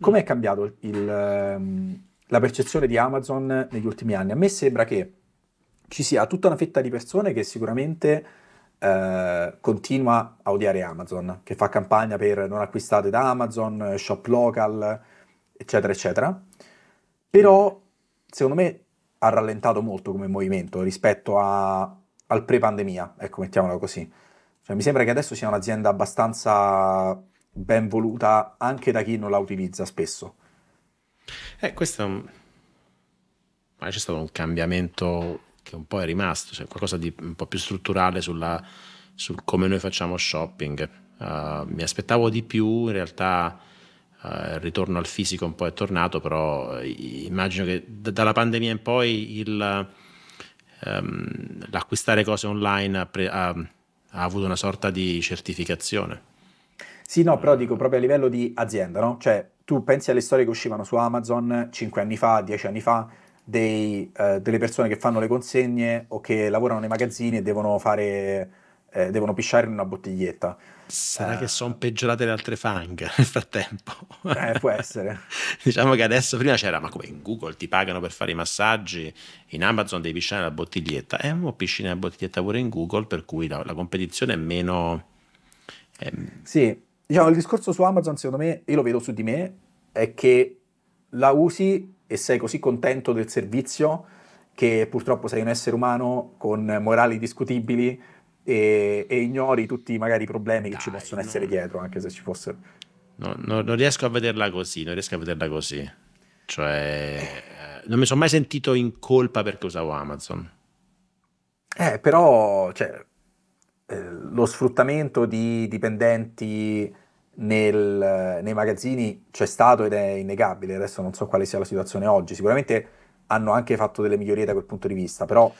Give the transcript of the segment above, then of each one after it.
Come è cambiato il, il, ehm, la percezione di Amazon negli ultimi anni? A me sembra che ci sia tutta una fetta di persone che sicuramente eh, continua a odiare Amazon, che fa campagna per non acquistate da Amazon, shop local, eccetera, eccetera. Però, secondo me, ha rallentato molto come movimento rispetto a, al pre-pandemia, ecco, mettiamola così. Cioè, mi sembra che adesso sia un'azienda abbastanza ben voluta anche da chi non la utilizza spesso. Eh, questo è un... Ma c'è stato un cambiamento che un po' è rimasto, cioè qualcosa di un po' più strutturale sulla, su come noi facciamo shopping. Uh, mi aspettavo di più, in realtà uh, il ritorno al fisico un po' è tornato, però eh, immagino che d- dalla pandemia in poi il, um, l'acquistare cose online ha, pre- ha, ha avuto una sorta di certificazione. Sì, no, però dico proprio a livello di azienda, no? Cioè, tu pensi alle storie che uscivano su Amazon 5 anni fa, 10 anni fa, dei, eh, delle persone che fanno le consegne o che lavorano nei magazzini e devono fare... Eh, devono pisciare in una bottiglietta. Sarà eh. che sono peggiorate le altre fang nel frattempo. Eh, può essere. diciamo che adesso prima c'era, ma come in Google ti pagano per fare i massaggi, in Amazon devi pisciare la bottiglietta. E eh, mo pisci nella bottiglietta pure in Google, per cui la, la competizione è meno... È... Sì, diciamo, il discorso su Amazon, secondo me, io lo vedo su di me, è che la usi e sei così contento del servizio che purtroppo sei un essere umano con morali discutibili e, e ignori tutti magari i problemi Dai, che ci possono no. essere dietro, anche se ci fossero. No, no, non riesco a vederla così, non riesco a vederla così. Cioè, eh, non mi sono mai sentito in colpa perché usavo Amazon. Eh, però, cioè, eh, lo sfruttamento di dipendenti nel, nei magazzini c'è stato ed è innegabile, adesso non so quale sia la situazione oggi, sicuramente hanno anche fatto delle migliorie da quel punto di vista, però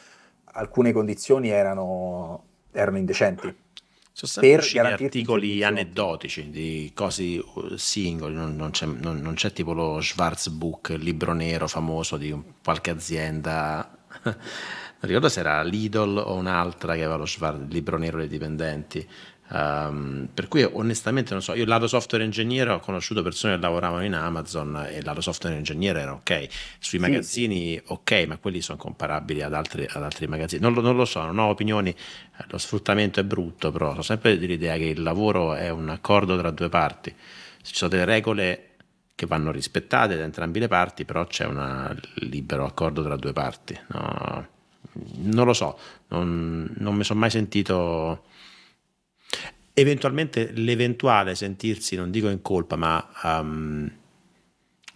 alcune condizioni erano, erano indecenti. Sono sempre articoli aneddotici di cose uh, singoli, non, non, c'è, non, non, c'è, tipo lo Schwarzbuch, il libro nero famoso di qualche azienda non ricordo se era Lidl o un'altra che aveva lo Schwarz, il libro nero dei dipendenti. Um, per cui onestamente non so, io lato software ingegnere ho conosciuto persone che lavoravano in Amazon e lato software ingegnere era ok, sui sì, magazzini sì. ok, ma quelli sono comparabili ad altri, ad altri magazzini, non, non, lo so, non ho opinioni, eh, lo sfruttamento è brutto, però sono sempre dell'idea che il lavoro è un accordo tra due parti, ci sono delle regole che vanno rispettate da entrambe le parti, però c'è un libero accordo tra due parti. No? non lo so, non, non mi sono mai sentito eventualmente l'eventuale sentirsi, non dico in colpa, ma um,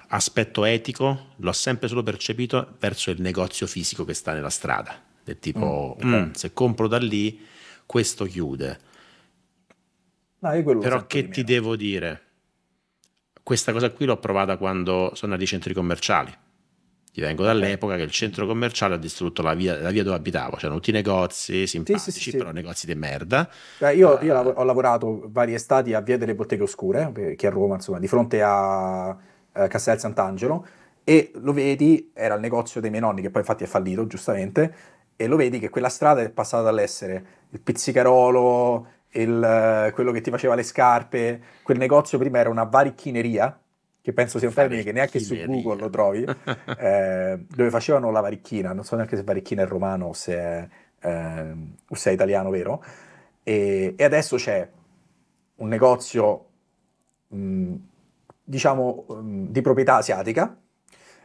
aspetto etico, l'ho sempre solo percepito verso il negozio fisico che sta nella strada, del tipo mm, okay. Oh, mm. se compro da lì questo chiude. No, Però che ti devo dire? Questa cosa qui l'ho provata quando sono agli centri commerciali ti vengo dall'epoca che il centro commerciale ha distrutto la via, la via dove abitavo, c'erano tutti i negozi simpatici, sì, sì, sì, però negozi di merda. Eh, io, io ho lavorato varie estati a Via delle Botteghe Oscure, che è a Roma, insomma, di fronte a, a eh, Castel Sant'Angelo, e lo vedi, era il negozio dei miei nonni, che poi infatti è fallito, giustamente, e lo vedi che quella strada è passata dall'essere il pizzicarolo, il, eh, quello che ti faceva le scarpe, quel negozio prima era una varicchineria, che penso sia un termine che neanche su Google lo trovi, eh, dove facevano la varicchina, non so neanche se varicchina è romano o se è, eh, o se è italiano, vero? E, e, adesso c'è un negozio, mh, mm, diciamo, mh, mm, di proprietà asiatica,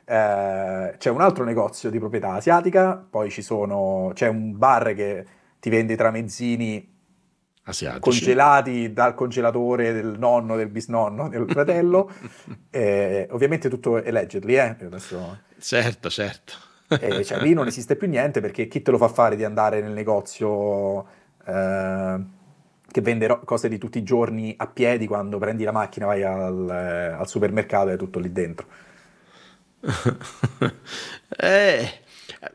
eh, c'è un altro negozio di proprietà asiatica, poi ci sono, c'è un bar che ti vende tramezzini Asiatici. congelati dal congelatore del nonno, del bisnonno, del fratello. eh, ovviamente tutto è leggerli, eh? Adesso... Certo, certo. eh, cioè, lì non esiste più niente perché chi te lo fa fare di andare nel negozio eh, che vende cose di tutti i giorni a piedi quando prendi la macchina, vai al, eh, al supermercato e è tutto lì dentro. eh,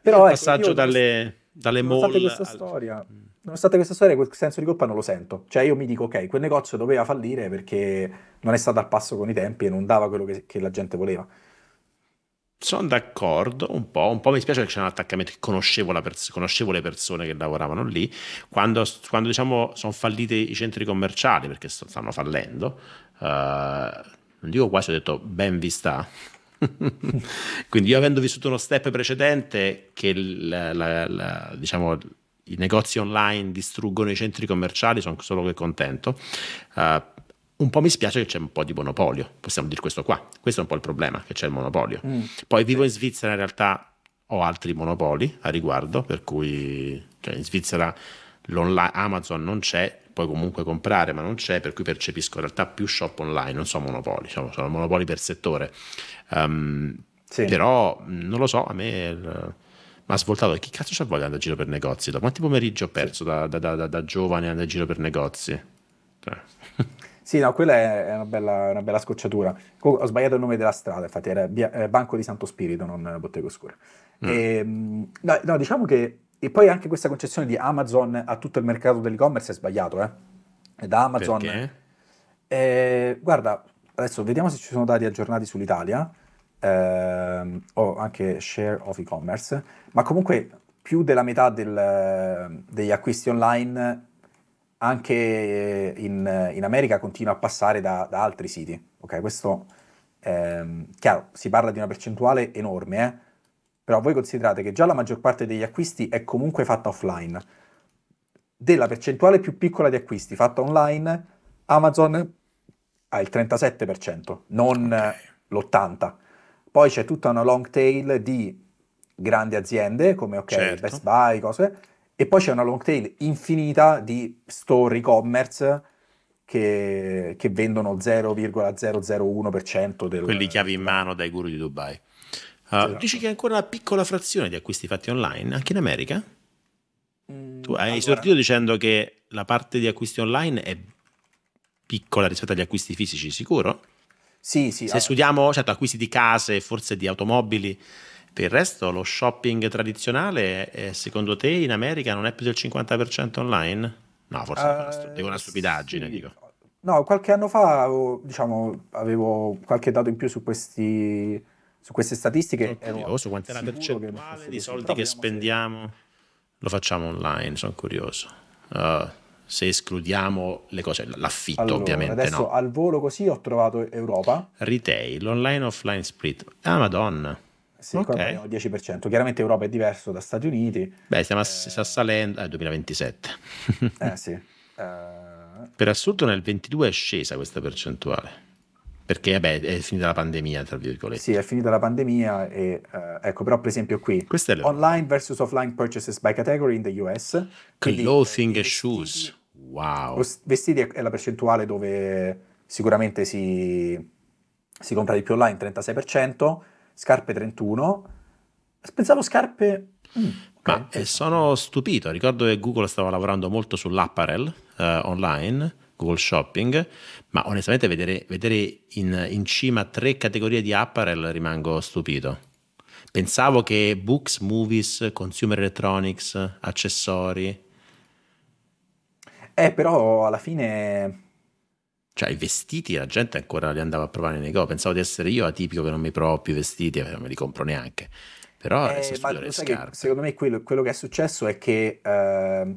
Però il ecco, passaggio io, dalle, dalle mall... questa al... storia... Mm nonostante questa storia, quel senso di colpa non lo sento. Cioè, io mi dico, ok, quel negozio doveva fallire perché non è stato al passo con i tempi e non dava quello che, che la gente voleva. Sono d'accordo un po', un po' mi spiace che c'è un attaccamento, che conoscevo, pers- conoscevo le persone che lavoravano lì, quando, quando diciamo, sono falliti i centri commerciali perché st- stanno fallendo, uh, non dico quasi, ho detto ben vista, quindi io avendo vissuto uno step precedente che la, la, la, diciamo, i negozi online distruggono i centri commerciali, sono solo che contento. Uh, un po' mi spiace che c'è un po' di monopolio, possiamo dire questo qua. Questo è un po' il problema, che c'è il monopolio. Mm. Poi vivo in Svizzera, in realtà ho altri monopoli a riguardo, per cui cioè in Svizzera Amazon non c'è, puoi comunque comprare, ma non c'è, per cui percepisco in realtà più shop online, non sono monopoli, diciamo, sono monopoli per settore. Um, sì. Però non lo so, a me... Il, ma svoltato chi cazzo c'ha voglia di andare a giro per negozi? Da quanti pomeriggi ho perso da, da, da, da giovane andare a giro per negozi? Cioè. Sì, no, quella è una bella, una bella scocciatura. Ho sbagliato il nome della strada, infatti era via, eh, Banco di Santo Spirito, non Bottego Scura. Mm. E, ehm, no, no, diciamo che... E poi anche questa concezione di Amazon a tutto il mercato dell'e-commerce è sbagliato, eh? Da Amazon... Perché? Eh, guarda, adesso vediamo se ci sono dati aggiornati sull'Italia eh, o anche share of e-commerce, ma comunque più della metà del, degli acquisti online anche in, in, America continua a passare da, da altri siti. Ok, questo ehm, chiaro, si parla di una percentuale enorme, eh? però voi considerate che già la maggior parte degli acquisti è comunque fatta offline. Della percentuale più piccola di acquisti fatta online, Amazon ha il 37%, non okay. l'80%. Poi c'è tutta una long tail di grandi aziende come ok, certo. Best Buy, cose, e poi c'è una long tail infinita di store e-commerce che, che vendono 0,001% del... Quelli chiavi in mano dai guru di Dubai. Uh, dici che è ancora una piccola frazione di acquisti fatti online, anche in America? Mm, tu hai allora... esordito dicendo che la parte di acquisti online è piccola rispetto agli acquisti fisici, sicuro? Sì, sì. Se ah. studiamo, certo, acquisti di case, forse di automobili, per il resto lo shopping tradizionale, eh, secondo te, in America non è più del 50% online? No, forse uh, una, una eh, stupidaggine, sì. dico. No, qualche anno fa oh, diciamo, avevo qualche dato in più su, questi, su queste statistiche. Sono curioso, quant'è la percentuale di soldi che spendiamo? Se... Lo facciamo online, sono curioso. Uh, se escludiamo le cose, l'affitto allora, ovviamente. Adesso no. al volo così ho trovato Europa. Retail, online offline split. Ah madonna. Sì, okay. qua 10%. Chiaramente Europa è diverso da Stati Uniti. Beh, stiamo eh, sta salendo al eh, 2027. eh sì. Eh. Per assurdo nel 22 è scesa questa percentuale. Perché vabbè, è finita la pandemia, tra virgolette. Sì, è finita la pandemia e eh, ecco, però per esempio qui Online versus offline purchases by category in the US. Clothing and eh, shoes Wow. Vestiti è la percentuale dove sicuramente si, si compra di più online, 36%, scarpe 31%. Pensavo scarpe... Mm, okay. Ma eh, sono stupito, ricordo che Google stava lavorando molto sull'apparel eh, online, Google Shopping, ma onestamente vedere, vedere in, in cima tre categorie di apparel rimango stupito. Pensavo che books, movies, consumer electronics, accessori, eh, però alla fine... Cioè, i vestiti la gente ancora li andava a provare nei negozi. Pensavo di essere io atipico che non mi provo più i vestiti e eh, non me li compro neanche. Però eh, se eh, ma le scarpe. secondo me quello, quello, che è successo è che eh,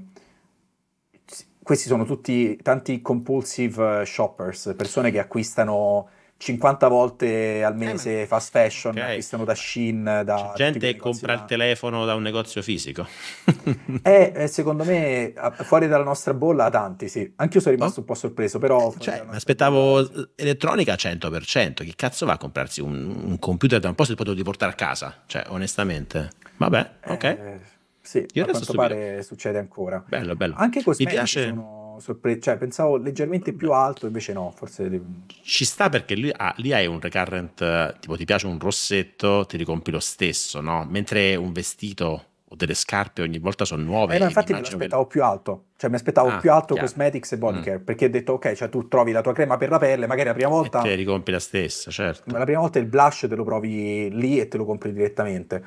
questi sono tutti tanti compulsive shoppers, persone che acquistano 50 volte al eh, mese fast fashion, okay. acquistano da Shin, da... C'è gente che compra il telefono da un negozio fisico. Eh, eh, secondo me, fuori dalla nostra bolla, tanti, sì. Anch'io sono rimasto oh. un po' sorpreso, però... Eh, cioè, aspettavo bolla. elettronica 100%, chi cazzo va a comprarsi un, un computer da un posto e poi lo portare a casa? Cioè, onestamente. Vabbè, ok. Eh, sì, Io a quanto stupire. pare succede ancora. Bello, bello. Anche questo mi piace... Sono sorpreso, cioè pensavo leggermente più alto, invece no, forse... Ci sta perché lì, ah, lì, hai un recurrent, tipo ti piace un rossetto, ti ricompi lo stesso, no? Mentre un vestito o delle scarpe ogni volta sono nuove. Eh, no, infatti mi aspettavo che... più alto, cioè mi aspettavo ah, più alto chiaro. cosmetics e bodycare, mm. perché ho detto ok, cioè tu trovi la tua crema per la pelle, magari la prima volta... E te ricompi la stessa, certo. Ma la prima volta il blush te lo provi lì e te lo compri direttamente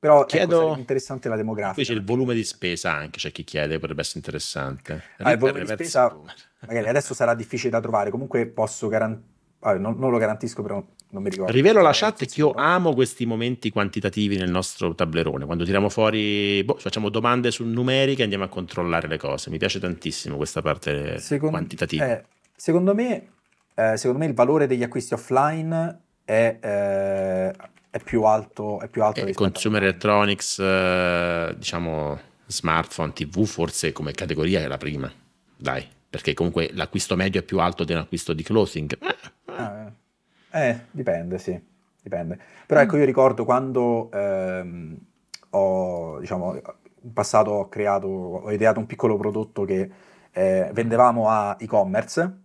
però ecco, Chiedo... ecco, interessante la demografica. Invece il volume di spesa anche, c'è cioè chi chiede, potrebbe essere interessante. Ah, il volume di spesa magari adesso sarà difficile da trovare, comunque posso garantire Ah, non, non, lo garantisco, però non mi ricordo. Rivelo la eh, chat che io amo questi momenti quantitativi nel nostro tablerone. Quando tiriamo fuori, boh, facciamo domande su numeriche e andiamo a controllare le cose. Mi piace tantissimo questa parte secondo, quantitativa. Eh, secondo, me, eh, secondo me il valore degli acquisti offline è eh, è più alto. È più alto e eh, consumer electronics, eh, diciamo smartphone, tv, forse come categoria è la prima, dai, perché comunque l'acquisto medio è più alto di un acquisto di clothing. Ah, eh, eh, dipende, sì, dipende. Però ecco, io ricordo quando ehm, ho, diciamo, in passato ho creato, ho ideato un piccolo prodotto che eh, vendevamo a e-commerce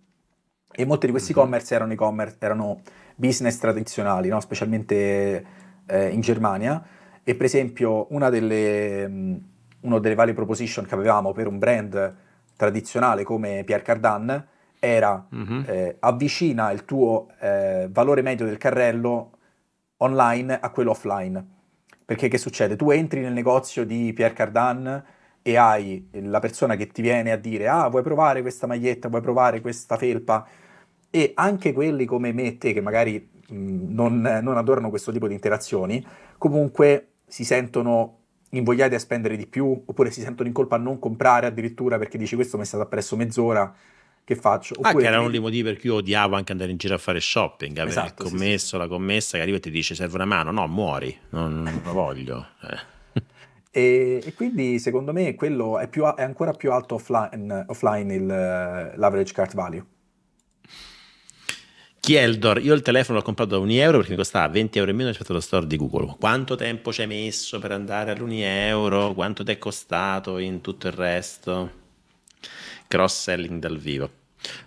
e molti di questi mm-hmm. e-commerce erano, e-commerce, erano business tradizionali, no? specialmente eh, in Germania. E per esempio una delle, mm, una delle value proposition che avevamo per un brand tradizionale come Pierre Cardin era mm-hmm. eh, avvicina il tuo eh, valore medio del carrello online a quello offline. Perché che succede? Tu entri nel negozio di Pierre Cardin e hai la persona che ti viene a dire ah vuoi provare questa maglietta, vuoi provare questa felpa e anche quelli come me e te che magari mh, non, non adorano questo tipo di interazioni, comunque si sentono invogliati a spendere di più, oppure si sentono in colpa a non comprare addirittura perché dici questo mi è stato appresso mezz'ora, che faccio? Oppure ah, che era quindi... i motivi per cui io odiavo anche andare in giro a fare shopping, avere esatto, il commesso, sì, sì. la commessa che arriva e ti dice serve una mano, no muori, non, non lo voglio. Eh. E, e, quindi secondo me quello è, più, è ancora più alto offline, offline il, eh, l'average cart value. Kieldor, io il telefono l'ho comprato da 1 euro perché mi costava 20 euro in meno rispetto allo store di Google. Quanto tempo ci hai messo per andare all'1 euro? Quanto ti è costato in tutto il resto? Cross selling dal vivo.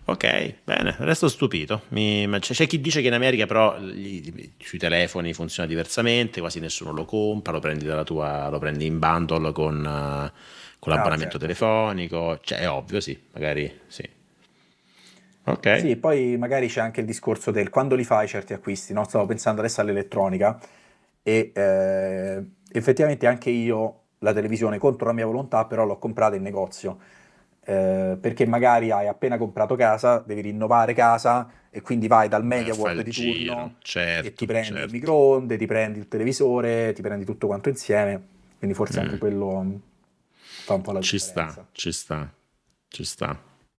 Ok, bene, resto stupito. Mi, c'è, c'è, chi dice che in America però gli, sui telefoni funziona diversamente, quasi nessuno lo compra, lo prendi, tua, lo prendi in bundle con, eh, con ah, l'abbonamento ah, certo. telefonico. Cioè, è ovvio, sì, magari sì. Okay. Sì, poi magari c'è anche il discorso del quando li fai certi acquisti, no? Stavo pensando adesso all'elettronica e eh, effettivamente anche io la televisione contro la mia volontà però l'ho comprata in negozio. Eh, perché magari hai appena comprato casa, devi rinnovare casa e quindi vai dal eh, media world di giro, turno certo, e ti certo, prendi certo. il microonde, ti prendi il televisore, ti prendi tutto quanto insieme, quindi forse mm. anche quello fa un po' la ci differenza. Ci sta, ci sta, ci sta.